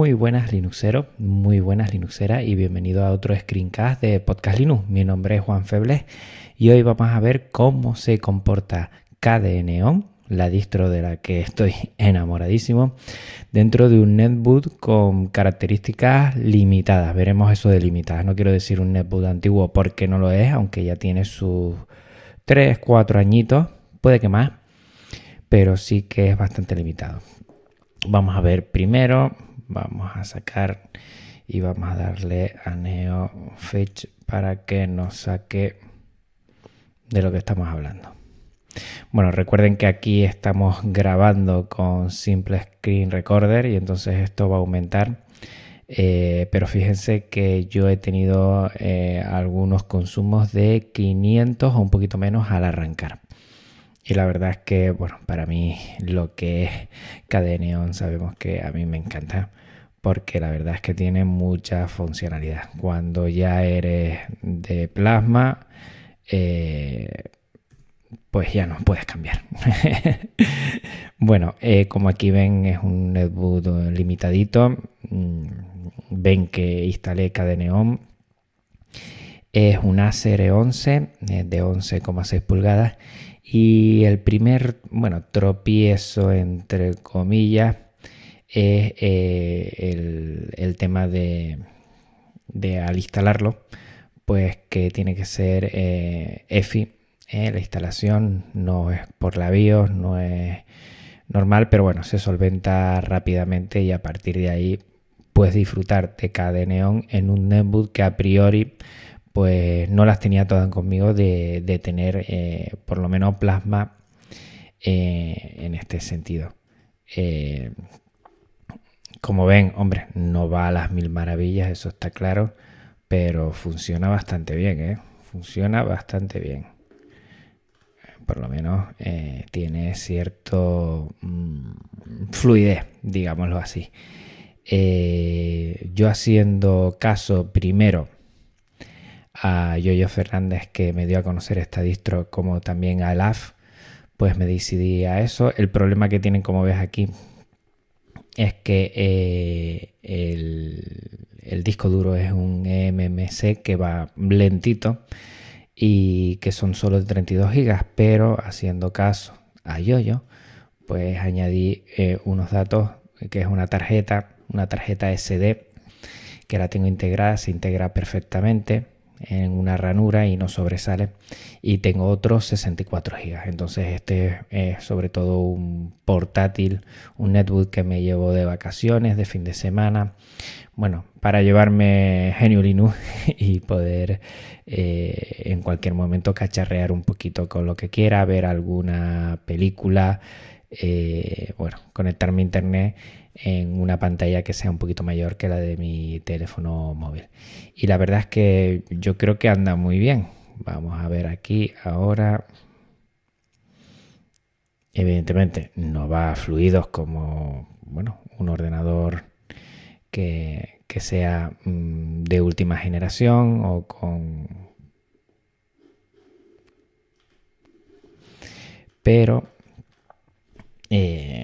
Muy buenas Linuxeros, muy buenas Linuxeras y bienvenido a otro screencast de Podcast Linux. Mi nombre es Juan Febles y hoy vamos a ver cómo se comporta on la distro de la que estoy enamoradísimo, dentro de un netboot con características limitadas. Veremos eso de limitadas. No quiero decir un netboot antiguo porque no lo es, aunque ya tiene sus 3, 4 añitos, puede que más, pero sí que es bastante limitado. Vamos a ver primero vamos a sacar y vamos a darle a neo fetch para que nos saque de lo que estamos hablando. Bueno, recuerden que aquí estamos grabando con simple screen recorder y entonces esto va a aumentar. Eh, pero fíjense que yo he tenido eh, algunos consumos de 500 o un poquito menos al arrancar. Y la verdad es que, bueno, para mí lo que es Cadeneon sabemos que a mí me encanta porque la verdad es que tiene mucha funcionalidad. Cuando ya eres de plasma, eh, pues ya no puedes cambiar. bueno, eh, como aquí ven es un netbook limitadito, mm, ven que instalé Cadeneon. Es un Acer 11 de 11,6 pulgadas y el primer, bueno, tropiezo entre comillas es eh, el, tema de, al instalarlo, pues que tiene que ser eh, EFI. Eh, la instalación no es por la BIOS, no es normal, pero bueno, se solventa rápidamente y a partir de ahí puedes disfrutar de KDE Neon en un netbook que a priori pues no las tenía todas conmigo de, tener eh, por lo menos plasma eh, en este sentido. Eh, como ven, hombre, no va a las mil maravillas, eso está claro, pero funciona bastante bien, Funciona bastante bien. Por lo menos tiene cierto mm, fluidez, digámoslo así. yo haciendo caso primero a Yoyo Fernández que me dio a conocer esta distro, como también a LaF, pues me decidí a eso. El problema que tienen, como ves aquí, es que eh, el, disco duro es un MMC que va lentito y que son solo de 32 gigas, pero haciendo caso a Yoyo, pues añadí eh, unos datos que es una tarjeta, una tarjeta SD que la tengo integrada, se integra perfectamente en una ranura y no sobresale. Y tengo otros 64 GB. Entonces este es sobre todo un portátil, un netbook que me llevo de vacaciones, de fin de semana. Bueno, para llevarme Genio Linux y poder eh, en cualquier momento cacharrear un poquito con lo que quiera, ver alguna película, eh, bueno, conectarme a internet en una pantalla que sea un poquito mayor que la de mi teléfono móvil. Y la verdad es que yo creo que anda muy bien. Vamos a ver aquí ahora. Evidentemente no va a fluidos como bueno, un ordenador que, sea mm, de última generación o con... Pero eh,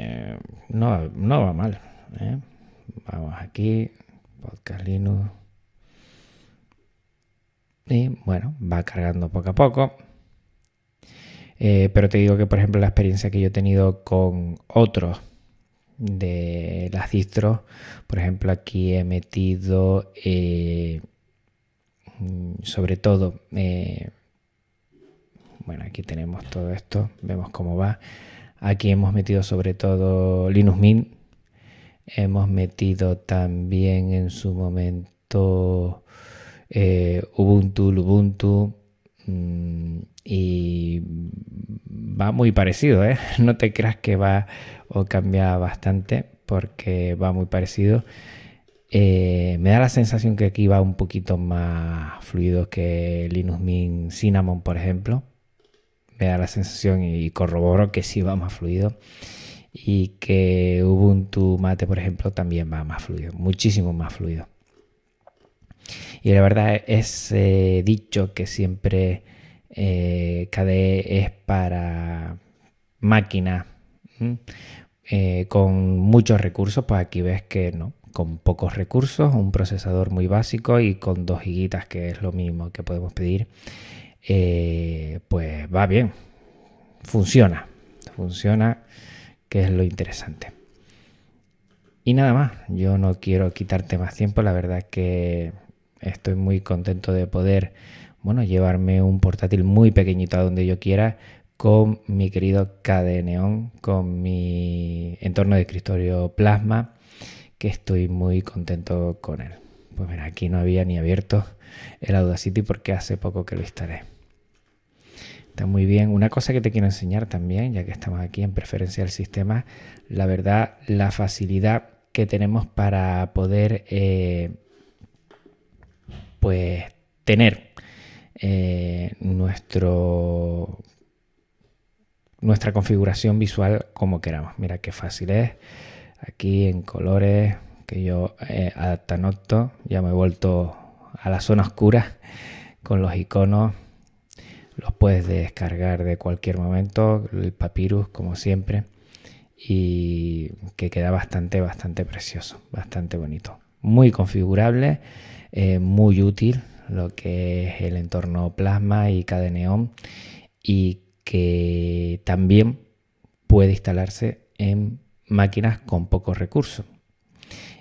no, va mal. ¿eh? Vamos aquí, podcast Linux. Y bueno, va cargando poco a poco. Eh, pero te digo que, por ejemplo, la experiencia que yo he tenido con otros de las distros, por ejemplo, aquí he metido eh, sobre todo, bueno, aquí tenemos todo esto, vemos cómo va. Aquí hemos metido sobre todo Linux Mint. Hemos metido también en su momento eh, Ubuntu, Lubuntu. Mm, y va muy parecido, ¿eh? No te creas que va o cambia bastante porque va muy parecido. Eh, me da la sensación que aquí va un poquito más fluido que Linux Mint Cinnamon, por ejemplo me da la sensación y corroboro que sí va más fluido y que Ubuntu Mate, por ejemplo, también va más fluido, muchísimo más fluido. Y la verdad es eh, dicho que siempre eh, KDE es para máquina eh, con muchos recursos, pues aquí ves que no, con pocos recursos, un procesador muy básico y con dos gigas, que es lo mismo que podemos pedir. Eh, pues va bien, funciona, funciona, que es lo interesante. Y nada más, yo no quiero quitarte más tiempo, la verdad que estoy muy contento de poder, bueno, llevarme un portátil muy pequeñito a donde yo quiera con mi querido KDE con mi entorno de escritorio Plasma, que estoy muy contento con él. Pues mira, aquí no había ni abierto el Audacity porque hace poco que lo instalé. Está muy bien. Una cosa que te quiero enseñar también, ya que estamos aquí en preferencia del sistema, la verdad, la facilidad que tenemos para poder, eh, pues, tener eh, nuestro nuestra configuración visual como queramos. Mira qué fácil es. Aquí en colores que yo eh, adaptanoto, ya me he vuelto a la zona oscura con los iconos los puedes descargar de cualquier momento, el papyrus como siempre, y que queda bastante, bastante precioso, bastante bonito. Muy configurable, eh, muy útil lo que es el entorno plasma y cadeneón y que también puede instalarse en máquinas con pocos recursos.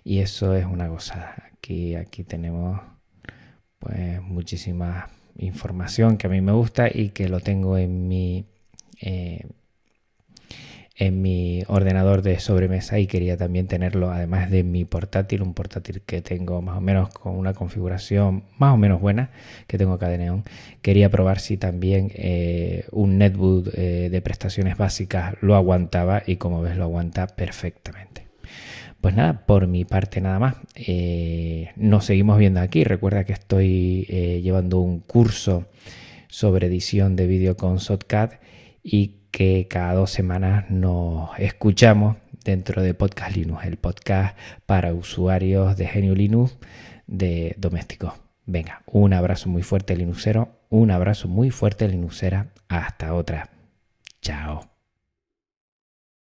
Y eso es una gozada. Aquí, aquí tenemos pues muchísimas información que a mí me gusta y que lo tengo en mi, eh, en mi ordenador de sobremesa y quería también tenerlo además de mi portátil, un portátil que tengo más o menos con una configuración más o menos buena que tengo acá de Neon. Quería probar si también eh, un netbook eh, de prestaciones básicas lo aguantaba y como ves lo aguanta perfectamente. Pues nada, por mi parte nada más. Eh, nos seguimos viendo aquí. Recuerda que estoy eh, llevando un curso sobre edición de vídeo con Sotcat y que cada dos semanas nos escuchamos dentro de Podcast Linux, el podcast para usuarios de Genio Linux de domésticos. Venga, un abrazo muy fuerte Linuxero, un abrazo muy fuerte Linuxera. Hasta otra. Chao.